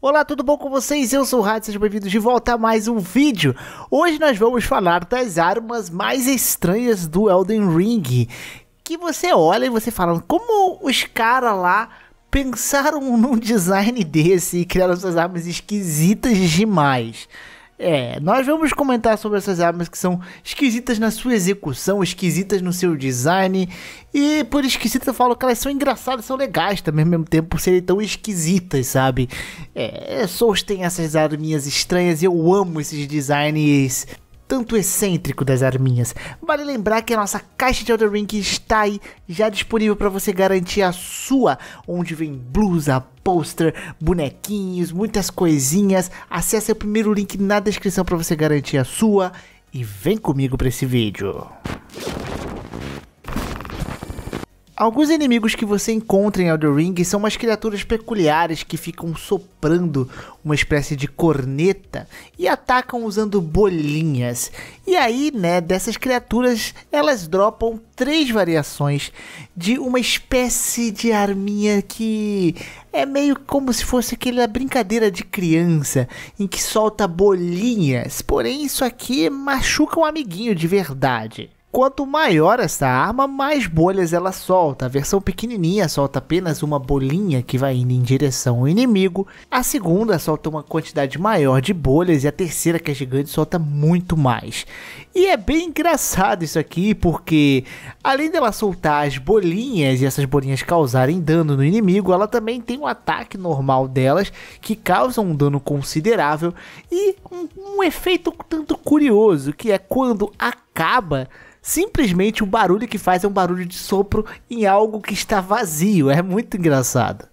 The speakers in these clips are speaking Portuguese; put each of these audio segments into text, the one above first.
Olá, tudo bom com vocês? Eu sou o Rádio, sejam bem-vindos de volta a mais um vídeo. Hoje nós vamos falar das armas mais estranhas do Elden Ring. Que você olha e você fala, como os caras lá pensaram num design desse e criaram essas armas esquisitas demais. É, nós vamos comentar sobre essas armas que são esquisitas na sua execução, esquisitas no seu design. E por esquisita eu falo que elas são engraçadas, são legais também ao mesmo tempo por serem tão esquisitas, sabe? É, Souls tem essas arminhas estranhas e eu amo esses designs tanto excêntrico das arminhas. Vale lembrar que a nossa caixa de Elder Ring está aí, já disponível para você garantir a sua, onde vem blusa, pôster, bonequinhos, muitas coisinhas. Acesse o primeiro link na descrição para você garantir a sua e vem comigo para esse vídeo. Alguns inimigos que você encontra em Elden Ring são umas criaturas peculiares que ficam soprando uma espécie de corneta e atacam usando bolinhas. E aí, né, dessas criaturas, elas dropam três variações de uma espécie de arminha que é meio como se fosse aquela brincadeira de criança em que solta bolinhas. Porém, isso aqui machuca um amiguinho de verdade. Quanto maior essa arma, mais bolhas ela solta. A versão pequenininha solta apenas uma bolinha que vai indo em direção ao inimigo. A segunda solta uma quantidade maior de bolhas e a terceira, que é gigante, solta muito mais. E é bem engraçado isso aqui, porque além dela soltar as bolinhas e essas bolinhas causarem dano no inimigo, ela também tem um ataque normal delas que causa um dano considerável e um, um efeito tanto curioso, que é quando a acaba, simplesmente o barulho que faz é um barulho de sopro em algo que está vazio. É muito engraçado.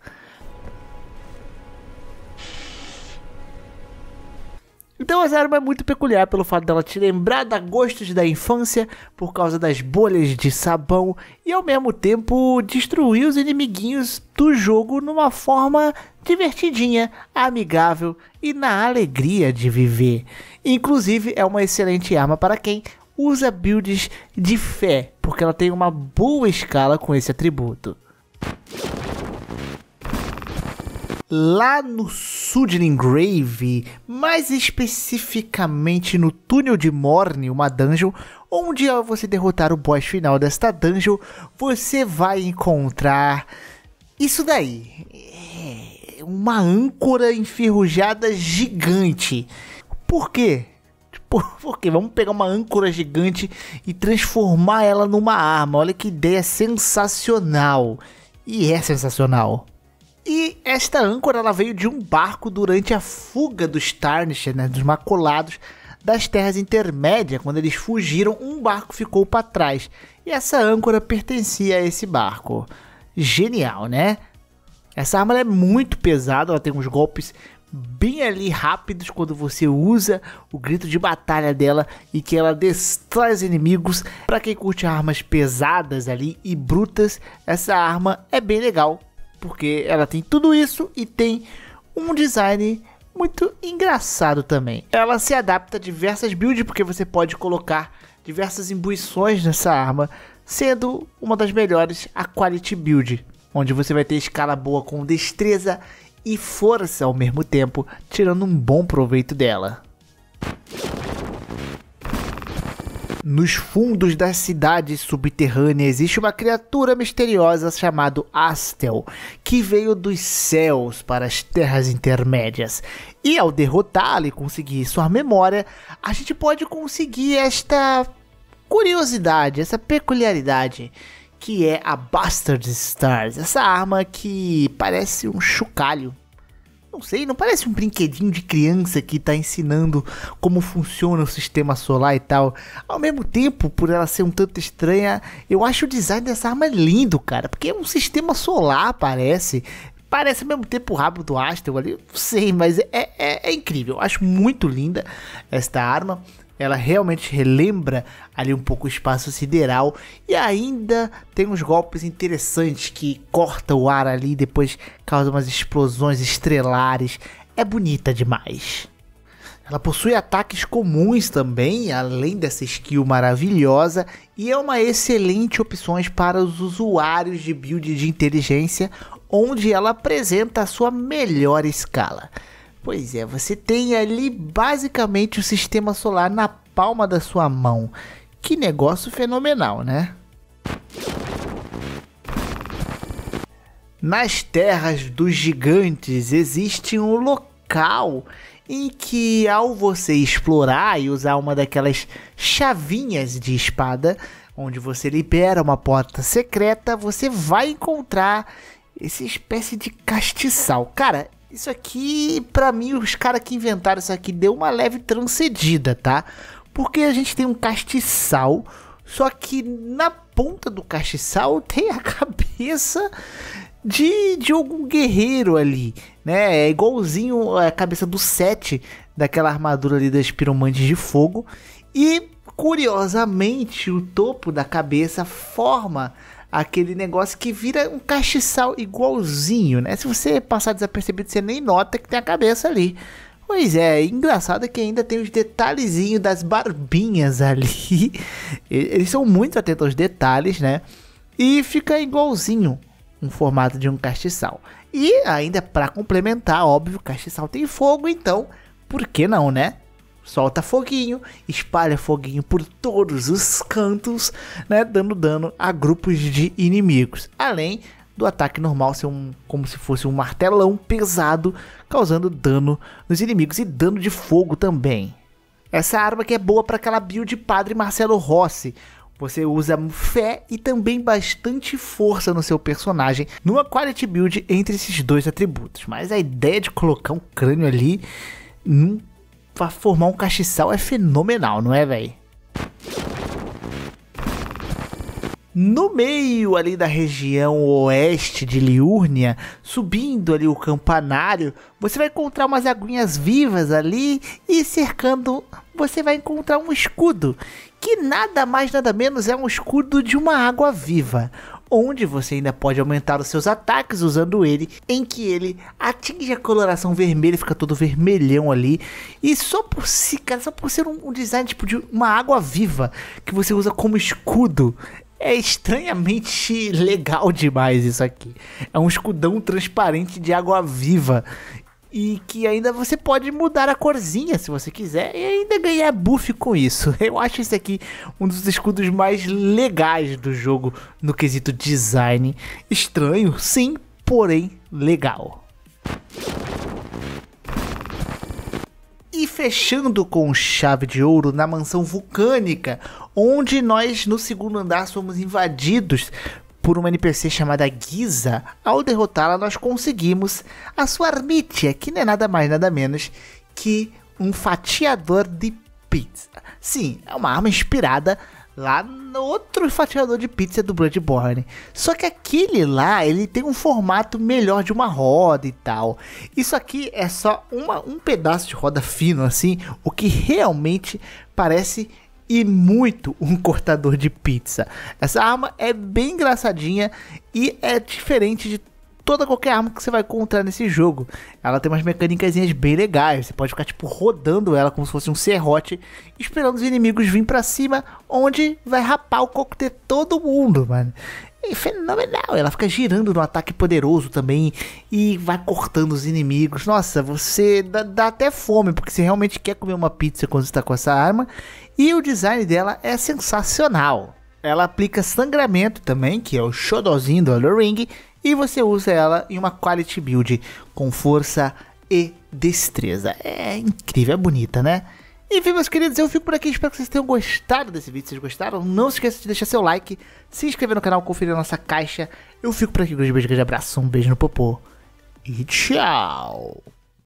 Então essa arma é muito peculiar pelo fato dela te lembrar da gostos da infância por causa das bolhas de sabão e ao mesmo tempo destruir os inimiguinhos do jogo numa forma divertidinha, amigável e na alegria de viver. Inclusive é uma excelente arma para quem usa builds de fé, porque ela tem uma boa escala com esse atributo. Lá no Sudlin Grave, mais especificamente no túnel de Morne, uma dungeon, onde ao você derrotar o boss final desta dungeon, você vai encontrar isso daí. É, uma âncora enferrujada gigante. Por quê? Por, por quê? Vamos pegar uma âncora gigante e transformar ela numa arma. Olha que ideia sensacional. E é sensacional. E esta âncora ela veio de um barco durante a fuga dos Tarnish, né, dos Maculados, das Terras Intermédias. Quando eles fugiram, um barco ficou para trás. E essa âncora pertencia a esse barco. Genial, né? Essa arma é muito pesada, ela tem uns golpes bem ali rápidos quando você usa o grito de batalha dela e que ela destrói os inimigos. Para quem curte armas pesadas ali e brutas, essa arma é bem legal, porque ela tem tudo isso e tem um design muito engraçado também. Ela se adapta a diversas builds porque você pode colocar diversas imbuições nessa arma, sendo uma das melhores a Quality Build, onde você vai ter escala boa com destreza e força ao mesmo tempo, tirando um bom proveito dela. Nos fundos das cidades subterrâneas existe uma criatura misteriosa chamada Astel, que veio dos céus para as terras intermédias. E ao derrotá-la e conseguir sua memória, a gente pode conseguir esta curiosidade, essa peculiaridade que é a Bastard Stars, essa arma que parece um chocalho. Não sei, não parece um brinquedinho de criança que está ensinando como funciona o sistema solar e tal. Ao mesmo tempo, por ela ser um tanto estranha, eu acho o design dessa arma lindo, cara, porque é um sistema solar, parece. Parece ao mesmo tempo o rabo do Astro ali, não sei, mas é, é, é incrível. Eu acho muito linda esta arma ela realmente relembra ali um pouco o espaço sideral e ainda tem uns golpes interessantes que corta o ar ali e depois causa umas explosões estrelares. É bonita demais. Ela possui ataques comuns também, além dessa skill maravilhosa, e é uma excelente opção para os usuários de build de inteligência, onde ela apresenta a sua melhor escala. Pois é, você tem ali basicamente o sistema solar na palma da sua mão. Que negócio fenomenal, né? Nas terras dos gigantes existe um local em que, ao você explorar e usar uma daquelas chavinhas de espada, onde você libera uma porta secreta, você vai encontrar essa espécie de castiçal. Cara, isso aqui, para mim, os caras que inventaram isso aqui deu uma leve transcedida, tá? Porque a gente tem um castiçal, só que na ponta do castiçal tem a cabeça de, de algum guerreiro ali, né? É igualzinho é, a cabeça do Sete, daquela armadura ali das piromantes de fogo. E, curiosamente, o topo da cabeça forma aquele negócio que vira um castiçal igualzinho, né? Se você passar desapercebido, você nem nota que tem a cabeça ali. Pois é, engraçado é que ainda tem os detalhezinhos das barbinhas ali. Eles são muito atentos aos detalhes, né? E fica igualzinho um formato de um castiçal. E ainda para complementar, óbvio, castiçal tem fogo, então por que não, né? solta foguinho, espalha foguinho por todos os cantos, né, dando dano a grupos de inimigos. Além do ataque normal ser um como se fosse um martelão pesado, causando dano nos inimigos e dano de fogo também. Essa arma que é boa para aquela build Padre Marcelo Rossi. Você usa fé e também bastante força no seu personagem, numa quality build entre esses dois atributos. Mas a ideia de colocar um crânio ali num pra formar um cachiçal é fenomenal, não é, velho? No meio ali da região oeste de Liurnia, subindo ali o campanário, você vai encontrar umas aguinhas vivas ali e cercando você vai encontrar um escudo, que nada mais nada menos é um escudo de uma água viva onde você ainda pode aumentar os seus ataques usando ele, em que ele atinge a coloração vermelha, fica todo vermelhão ali. E só por si, cara, só por ser um, um design tipo de uma água viva que você usa como escudo, é estranhamente legal demais isso aqui. É um escudão transparente de água viva e que ainda você pode mudar a corzinha se você quiser e ainda ganhar buff com isso. Eu acho esse aqui um dos escudos mais legais do jogo no quesito design. Estranho, sim, porém legal. E fechando com chave de ouro na mansão vulcânica, onde nós no segundo andar somos invadidos por uma NPC chamada Giza, ao derrotá-la, nós conseguimos a sua armitia, que não é nada mais nada menos que um fatiador de pizza. Sim, é uma arma inspirada lá no outro fatiador de pizza do Bloodborne. Só que aquele lá, ele tem um formato melhor de uma roda e tal. Isso aqui é só uma, um pedaço de roda fino assim, o que realmente parece e muito um cortador de pizza. Essa arma é bem engraçadinha e é diferente de toda qualquer arma que você vai encontrar nesse jogo. Ela tem umas mecânicas bem legais. Você pode ficar tipo rodando ela como se fosse um serrote, esperando os inimigos vir para cima, onde vai rapar o coco de todo mundo, mano é fenomenal. Ela fica girando no ataque poderoso também e vai cortando os inimigos. Nossa, você dá, dá até fome, porque você realmente quer comer uma pizza quando está com essa arma. E o design dela é sensacional. Ela aplica sangramento também, que é o xodozinho do Hollow Ring, e você usa ela em uma quality build com força e destreza. É incrível, é bonita, né? Enfim, meus queridos, eu fico por aqui. Espero que vocês tenham gostado desse vídeo. Se vocês gostaram, não se esqueça de deixar seu like, se inscrever no canal, conferir a nossa caixa. Eu fico por aqui. Um grande beijo, grande abraço, um beijo no popô e tchau!